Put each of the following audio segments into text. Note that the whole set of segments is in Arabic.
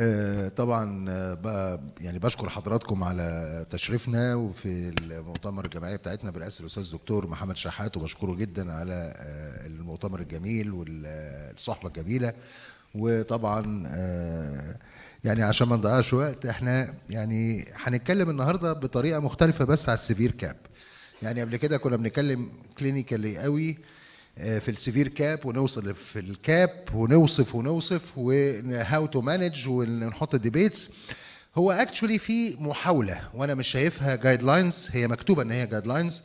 آه، طبعا آه، بقى يعني بشكر حضراتكم على تشريفنا وفي المؤتمر الجمعيه بتاعتنا برئاسه الاستاذ دكتور محمد شحات وبشكره جدا على آه، المؤتمر الجميل والصحبه الجميله وطبعا يعني عشان ما نضيعش وقت احنا يعني هنتكلم النهارده بطريقه مختلفه بس على السيفير كاب يعني قبل كده كنا بنتكلم كلينيكالي قوي آه، في السيفير كاب ونوصل في الكاب ونوصف ونوصف وهاو تو مانج ونحط ديبيتس هو اكشولي في محاوله وانا مش شايفها جايد لاينز هي مكتوبه ان هي جايد لاينز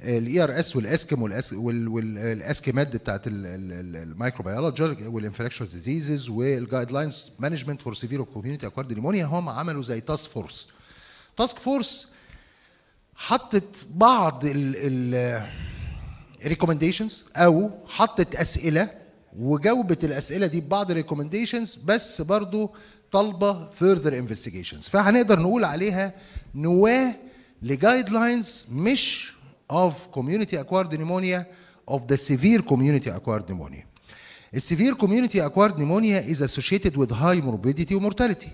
الاي ار اس والاسكم والاسكيمات بتاعت الميكروبيولوجي والانفلكشوال ديزيزز والجايد لاينز مانجمنت فور سيفير كوميونتي اكوارد نيمونيا هم عملوا زي تاسك فورس تاسك فورس حطت بعض ال ال ريكومنديشنز او حطت اسئله وجاوبت الاسئله دي ببعض ريكومنديشنز بس برضو طالبه فيرذر انفستيجيشنز فهنقدر نقول عليها نواه لجايد لاينز مش اوف كوميونتي اكوارد نيمونيا اوف ذا سيفير كوميونتي اكوارد نيمونيا السيفير كوميونتي اكوارد نيمونيا از اسوشيتد وذ هاي موربيديتي ومورتاليتي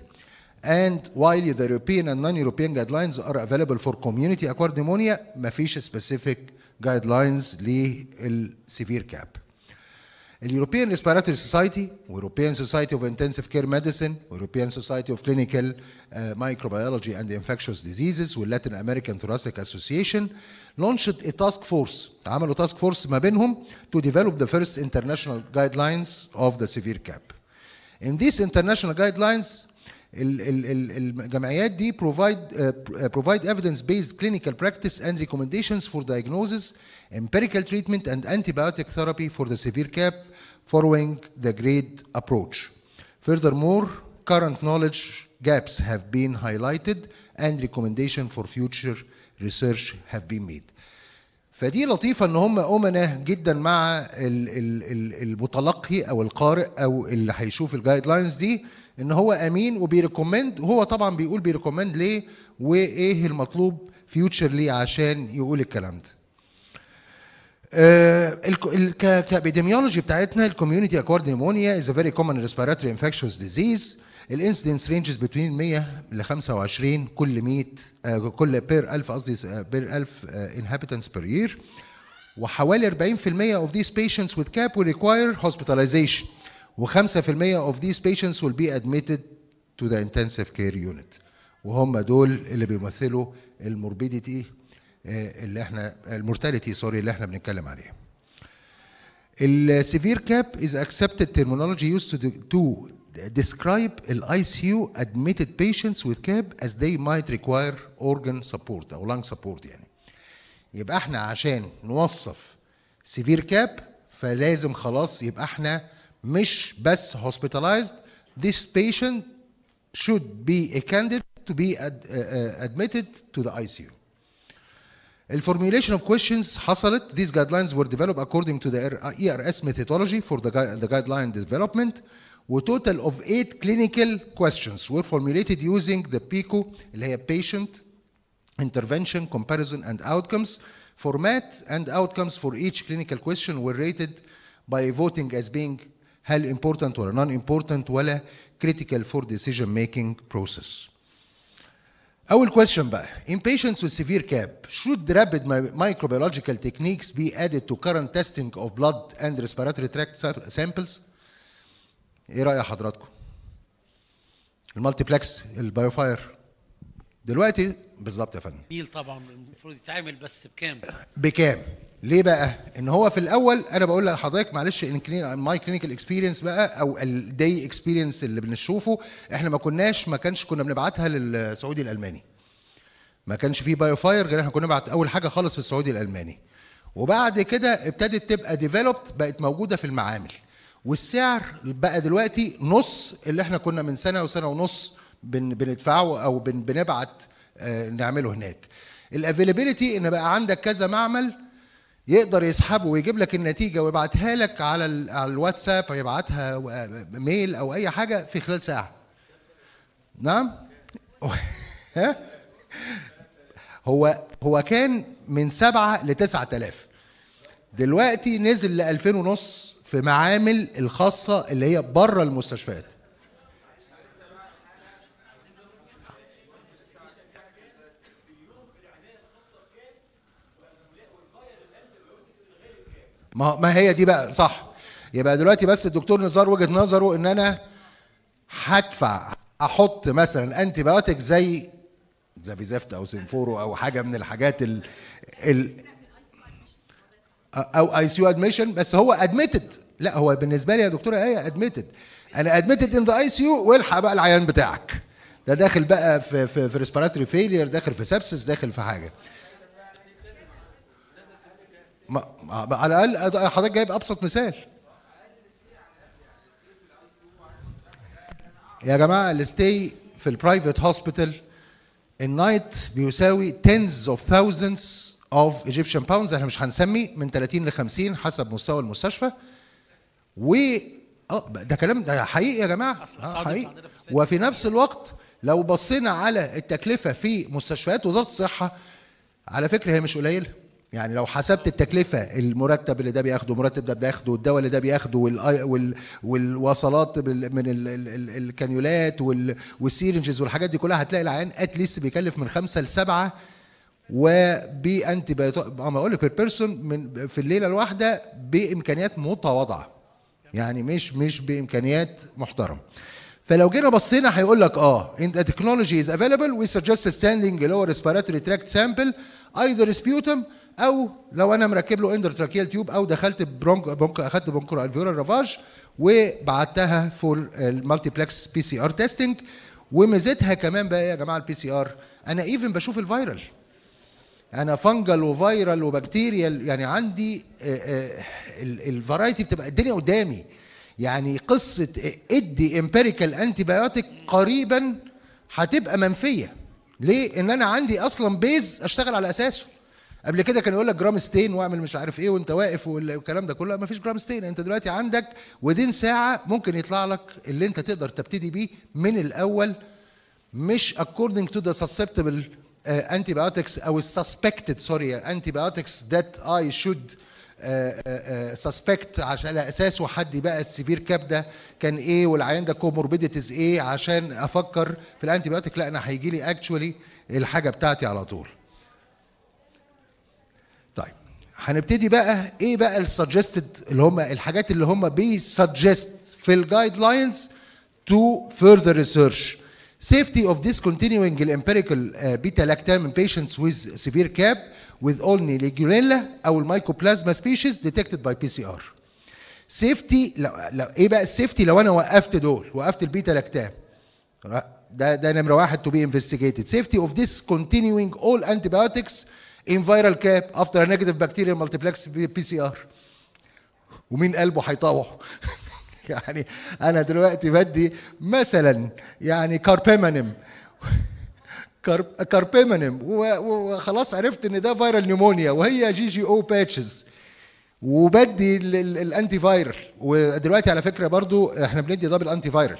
and while the European and non-European guidelines are available for community acquired pneumonia مفيش specific جايد لاينز للسيفير كاب اليوروبيان ريسبيراتوري سوسايتي ويوروبيان سوسايتي اوف انتنسيف كير ميديسن ويوروبيان سوسايتي اوف كلينيكال مايكروبيولوجي اند انفكشوس ديزيزز واللاتين امريكان ثوراسيك اسوسيشن لونشت ا تاسك فورس عملوا تاسك فورس ما بينهم تو ديفلوب ذا فيرست انترناشونال جايد لاينز اوف ذا سيفير كاب In these international guidelines, الجمعيات دي provide uh, provide evidence based clinical practice and recommendations for diagnosis empirical treatment and antibiotic therapy for the severe cap following the grade approach furthermore current knowledge gaps have been highlighted and recommendation for future research have been made فدي لطيفة إن هم أمنة جدا مع المتلقي أو القارئ أو اللي هيشوف الجايد لاينز دي ان هو امين وبيريكومند وهو طبعا بيقول بيريكومند ليه وايه المطلوب فيوتشر ليه عشان يقول الكلام ده آه، كابيديميولوجي بتاعتنا الكوميونتي اكوارد نيمونيا از ا فيري كومن ريسبيراتوري انفكشوس ديزيز الانسيدنس رينجز بين 100 ل 25 كل 100 آه، كل بير 1000 قصدي بير 1000 انهابيتنس بير يير وحوالي 40% اوف ذيس بيشنتس وذ كاب will هوسبيتاليزيشن و5% of these patients will be admitted to the intensive care unit وهم دول اللي بيمثلوا الموربيديتي اللي احنا المورتاليتي سوري اللي احنا بنتكلم عليها السيفير كاب is accepted terminology used to, to describe ICU admitted patients with CAP as they might require organ support او lung support يعني. يبقى احنا عشان نوصف سيفير كاب فلازم خلاص يبقى احنا مش بس hospitalized this patient should be a candidate to be ad, uh, uh admitted to the ICU. formulation of questions حصلت these guidelines were developed according to the uh, ERS methodology for the, gui the guideline development A total of eight clinical questions were formulated using the PICO اللي هي patient intervention comparison and outcomes format and outcomes for each clinical question were rated by voting as being هل important ولا non important ولا critical for decision making process اول question بقى in patients with severe CAP should rapid microbiological techniques be added to current testing of blood and respiratory tract samples ايه راي حضراتكم المالتيبلكس البايوفاير دلوقتي بالظبط يا فندم طبعا المفروض يتعمل بس بكام بكام ليه بقى؟ ان هو في الاول انا بقول لحضرتك معلش ان ماي كلينيكال اكسبيرينس بقى او الدي اكسبيرينس اللي بنشوفه احنا ما كناش ما كانش كنا بنبعتها للسعودي الالماني. ما كانش فيه بايو فاير غير احنا كنا بنبعت اول حاجه خالص في السعودي الالماني. وبعد كده ابتدت تبقى ديفلوبت بقت موجوده في المعامل. والسعر بقى دلوقتي نص اللي احنا كنا من سنه وسنه ونص بن بندفعه او بن بنبعت آه، نعمله هناك. الافيلابيلتي ان بقى عندك كذا معمل يقدر يسحبه ويجيب لك النتيجه ويبعتها لك على على الواتساب ويبعتها ميل او اي حاجه في خلال ساعه نعم هو هو كان من سبعة ل 9000 دلوقتي نزل ل 2000 ونص في معامل الخاصة اللي هي بره المستشفيات ما ما هي دي بقى صح يبقى دلوقتي بس الدكتور نزار وجهه نظره ان انا هدفع احط مثلا انتي بايوتيك زي زفت او سنفورو او حاجه من الحاجات ال, ال او اي سي ادميشن بس هو ادميتد لا هو بالنسبه لي يا دكتوره ايه ادميتد انا ادميتد ان ذا اي سي والحق بقى العيان بتاعك ده داخل بقى في في, في ريسبيراتوري فيلير داخل في سبسس داخل في حاجه ما على الاقل حضرتك جايب ابسط مثال يا جماعه الستي في البرايفت هوسبيتال النايت بيساوي تنز اوف ثاوزندز اوف ايجيبشن باوندز احنا مش هنسمي من 30 ل 50 حسب مستوى المستشفى و اه ده كلام ده حقيقي يا جماعه آه، حقيقي وفي نفس الوقت لو بصينا على التكلفه في مستشفيات وزاره الصحه على فكره هي مش قليله يعني لو حسبت التكلفة المرتب اللي ده بياخده مرتب ده بياخده والدواء اللي ده بياخده والوصلات من الكانيولات والسيرنجز والحاجات دي كلها هتلاقي العيان اتليست بيكلف من خمسة لسبعة وبي بايوتيك بقول اقول لك بير بيرسون من في الليله الواحده بامكانيات متواضعه يعني مش مش بامكانيات محترمه فلو جينا بصينا هيقول لك اه ان تكنولوجي از افيلبل وي سجست ستاندنج لور ريسبيراتوري تراكت سامبل ايذر سبيوتم او لو انا مركب له اندر تراكيال تيوب او دخلت برونك برونك اخدت برونكو الفيولا رافاج وبعتها فور المالتيبلكس بي سي ار تيستنج وميزتها كمان بقى إيه يا جماعه البي سي ار انا ايفن بشوف الفيرال انا فنجل وفيرال وبكتيريال يعني عندي آه، آه، الفرايتي بتبقى الدنيا قدامي يعني قصه آه، ادي امبيريكال انتي بايوتيك قريبا هتبقى منفيه ليه ان انا عندي اصلا بيز اشتغل على اساسه قبل كده كان يقول لك جرام ستين واعمل مش عارف ايه وانت واقف والكلام ده كله مفيش جرام ستين انت دلوقتي عندك ودين ساعه ممكن يطلع لك اللي انت تقدر تبتدي بيه من الاول مش according to the susceptible uh, antibiotics او suspected sorry antibiotics that I should شود آه، سسبكت آه، عشان على اساسه حد بقى السيفير كبده كان ايه والعيان ده كوموربيديتيز ايه عشان افكر في الانتي بيوتيك لا انا هيجي لي اكشولي الحاجه بتاعتي على طول. هنبتدي بقى ايه بقى السجستد اللي هم الحاجات اللي هم بيسجست في الجايد لاينز تو فurther ريسيرش safety of discontinuing the empirical uh, beta lactam in patients with severe CAP with only legionella او الميكوبلازما species detected by PCR. safety لو, لو ايه بقى السيفتي لو انا وقفت دول وقفت البيتا لاكتام ده ده نمره واحد to be investigated safety of discontinuing all antibiotics ان فيرال كاب افتر نيجاتيف بكتيريا bacterial بي سي ار ومين قلبه هيطوعه يعني انا دلوقتي بدي مثلا يعني كاربيمانيم كاربيمانيم وخلاص عرفت ان ده فيرال نيمونيا وهي جي جي او باتشز وبدي الانتي فايرال ودلوقتي على فكره برضو احنا بندي دبل انتي فايرال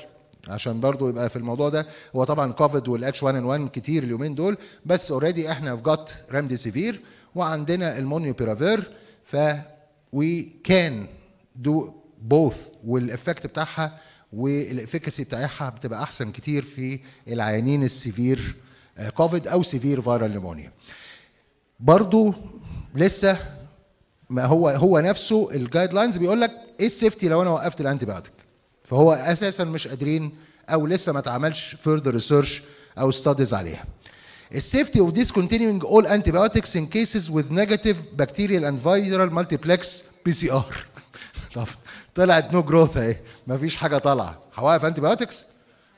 عشان برضو يبقى في الموضوع ده هو طبعا كوفيد والاتش 1 ان 1 كتير اليومين دول بس اوريدي احنا في جت سيفير وعندنا المونيو بيرافير ف وي كان دو بوث والافكت بتاعها والافكاسي بتاعها بتبقى احسن كتير في العيانين السيفير كوفيد آه، او سيفير فيرال نيمونيا برضو لسه ما هو هو نفسه الجايد لاينز بيقول لك ايه السيفتي لو انا وقفت الانتي بايوتيك فهو اساسا مش قادرين او لسه ما اتعملش further ريسيرش او ستاديز عليها. السيفتي اوف ديس كونتينيوينج discontinuing all antibiotics in cases with negative bacterial and viral multiplex PCR. طب طلعت نو جروث اهي مفيش حاجه طالعه هوقف انتيبيوتكس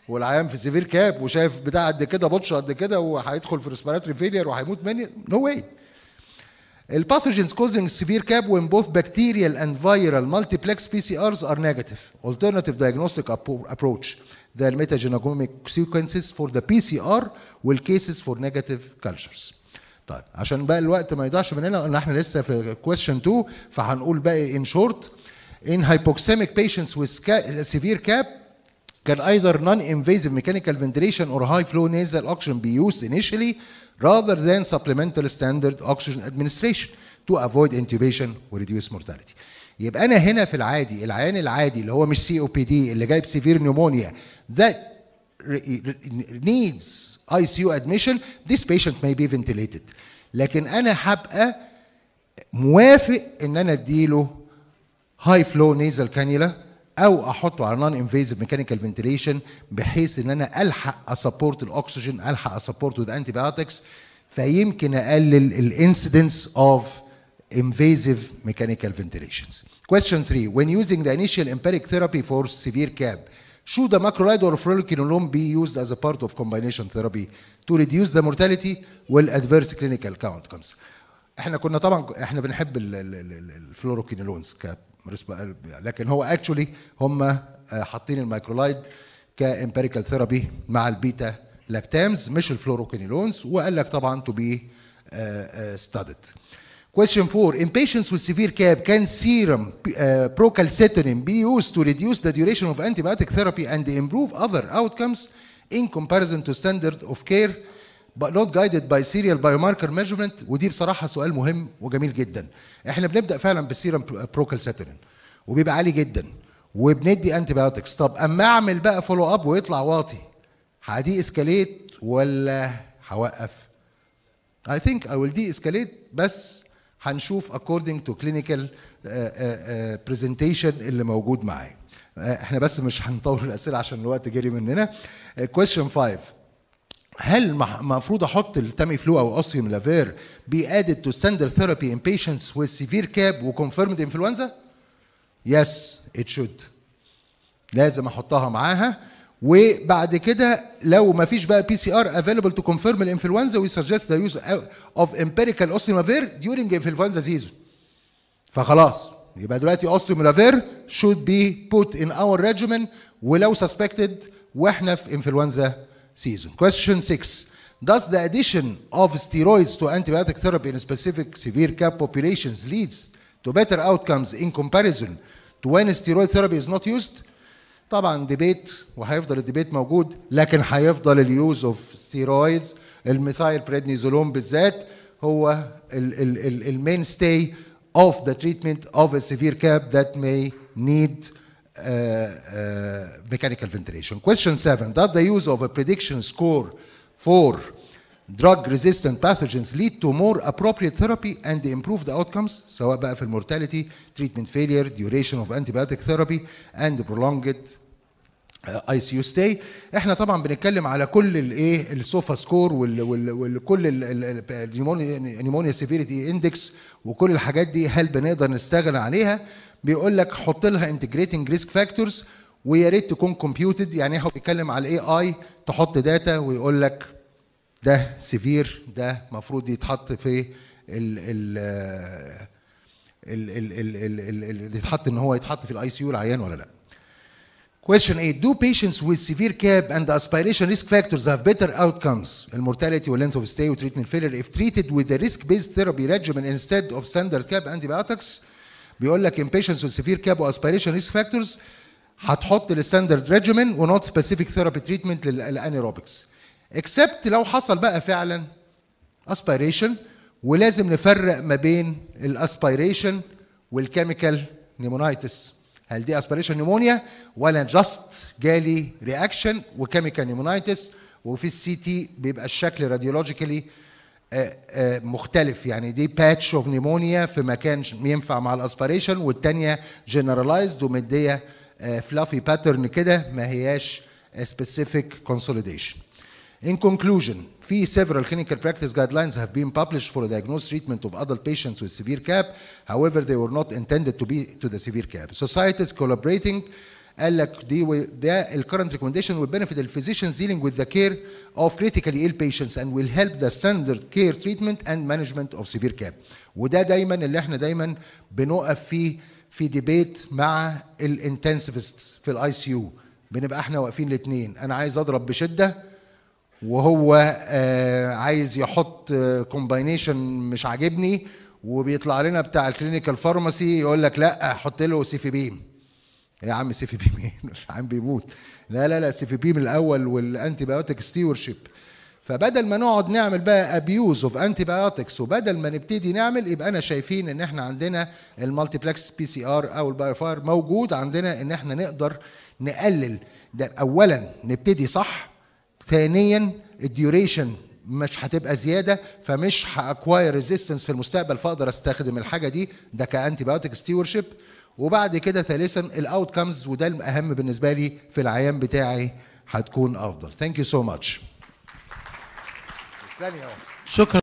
والعيان في سيفير كاب وشايف بتاع قد كده بطش قد كده وهيدخل في ريسبيراتوري فيلير وهيموت مني نو no واي pathogens causing severe CAP when both bacterial and viral multiplex PCRs are negative. Alternative diagnostic approach, the metagenomic sequences for the PCR will cases for negative cultures. طيب عشان بقى الوقت ما يضيعش مننا ان احنا لسه في question 2 فهنقول باقي in short in hypoxemic patients with severe CAP can either non-invasive mechanical ventilation or high-flow nasal oxygen be used initially rather than supplemental standard oxygen administration to avoid intubation or reduce mortality. يبقى أنا هنا في العادي العيان العادي اللي هو مش سي أو بي دي اللي جايب سيفير نيومونيا that needs ICU admission this patient may be ventilated لكن أنا هبقى موافق إن أنا أديله high-flow nasal cannula. او احطه على نون انفيزيف ميكانيكال فنتليشن بحيث ان انا الحق اسبورت الاكسجين الحق اسبورت وذ انتي فيمكن اقلل الانسيدنس اوف انفيزيف ميكانيكال فنتيليشنز question 3 when using the initial empiric therapy for severe cab should the macrolide or fluoroquinolone be used as a part of combination therapy to reduce the mortality والادفيرس كلينيكال كاونت كومز احنا كنا طبعا احنا بنحب الفلوروكينولونز كاب لكن هو اكشولي هم حاطين الميكرولايد كامبيريكال ثيرابي مع البيتا لاكتامز مش الفلوروكينيلونز وقال لك طبعا تو بي ستادد Question 4. In patients with severe CAB, can serum uh, procalcitonin be used to reduce the duration of antibiotic therapy and improve other outcomes in comparison to standard of care? but not guided by serial biomarker measurement ودي بصراحه سؤال مهم وجميل جدا احنا بنبدا فعلا بالسيرم بروكالساتينين وبيبقى عالي جدا وبندي انتي بايوتكس طب اما اعمل بقى فولو اب ويطلع واطي هدي اسكاليت ولا هوقف I think I will de-escalate بس هنشوف according to clinical uh, uh, presentation اللي موجود معايا. احنا بس مش هنطول الاسئله عشان الوقت جري مننا. question 5 هل المفروض احط التامي فلو او اوسيوم لافير بي ادد تو ستاندر ثيرابي ان بيشنتس وذ سيفير كاب وكونفيرمد انفلونزا؟ يس ات شود لازم احطها معاها وبعد كده لو ما فيش بقى بي سي ار افيلبل تو كونفيرم الانفلونزا وي سجست ذا يوز اوف امبيريكال لافير ديورنج انفلونزا سيزون فخلاص يبقى دلوقتي لافير شود بي بوت ان اور ريجيمن ولو سسبكتد واحنا في انفلونزا season. Question six. Does the addition of steroids to antibiotic therapy in specific severe CAP populations leads to better outcomes in comparison to when steroid therapy is not used? طبعا ديبيت وهيفضل الديبيت موجود لكن هيفضل اليوز اوف ستيرويدز الميثايل بريدنيزولون بالذات هو المين ستاي اوف ذا تريتمنت اوف a severe CAP that may need mechanical ventilation. Question seven, does the use of a prediction score for drug-resistant pathogens lead to more appropriate therapy and improve the outcomes سواء بقى في المورتاليتي treatment failure duration of antibiotic therapy and prolonged اي سي يو ستاي احنا طبعا بنتكلم على كل الايه السوفا سكور وكل النيمونيا سيفيريتي اندكس وكل الحاجات دي هل بنقدر نستغنى عليها بيقول لك حط لها انتجريتنج ريسك فاكتورز ويا ريت تكون كومبيوتد يعني هو بيتكلم على الاي اي تحط داتا ويقول لك ده سيفير ده المفروض يتحط في ال ال ال ال ال ال ال ال ال يتحط ان هو يتحط في الاي سي يو العيان ولا لا Question 8 Do patients with severe CAP and aspiration risk factors have better outcomes in mortality or length of stay or treatment failure if treated with a risk-based therapy regimen instead of standard CAP antibiotics? بيقول لك امبيشنس والسيفير كاب واسبيريشن ريسك فاكتورز هتحط الستاندرد ريجيمين ونوت سبيسيفيك ثيرابي تريتمنت للانيروبكس اكسبت لو حصل بقى فعلا اسبيريشن ولازم نفرق ما بين الاسبيريشن والكيميكال نيمونايتس هل دي اسبيريشن نيمونيا ولا جاست جالي رياكشن وكيميكال نيمونايتس وفي السي تي بيبقى الشكل راديولوجيكالي مختلف يعني دي باتش اوف نيمونيا في مكان ينفع مع الاسبريشن والتانيه جنرالايزد ومديه فلافي باترن كده ما هياش سبيسيفيك كونسوليديشن In conclusion, في several clinical practice guidelines have been published for the diagnosed treatment of adult patients with severe CAP. However, they were not intended to be to the severe CAP. Societies collaborating قال لك دي ده الكرنت ريكومنديشن ويل بنفيت الفيزيشنز ديلينج وذ ذا كير اوف كريتيكالي ايل بيشنتس اند ويل هيلب ذا ستاندرد كير تريتمنت اند مانجمنت اوف سيفير كاب وده دايما اللي احنا دايما بنقف فيه في ديبيت مع الانتنسفست في الاي سي يو بنبقى احنا واقفين الاثنين انا عايز اضرب بشده وهو آه، عايز يحط كومباينيشن آه، مش عاجبني وبيطلع لنا بتاع الكلينيكال فارماسي يقول لك لا حط له سي في بيم يا عم سي في بي مين عم بيموت لا لا لا سي في بي من الاول والانتي بايوتيك ستيور شيب فبدل ما نقعد نعمل بقى ابيوز اوف انتي بايوتكس وبدل ما نبتدي نعمل يبقى انا شايفين ان احنا عندنا المالتيبلكس بي سي ار او فاير موجود عندنا ان احنا نقدر نقلل ده اولا نبتدي صح ثانيا الديوريشن مش هتبقى زياده فمش هاكواير ريزيستنس في المستقبل فاقدر استخدم الحاجه دي ده كانتي بايوتيك شيب وبعد كده ثالثا الاوت كامز وده الاهم بالنسبه لي في العيان بتاعي هتكون افضل ثانك يو سو ماتش شكرا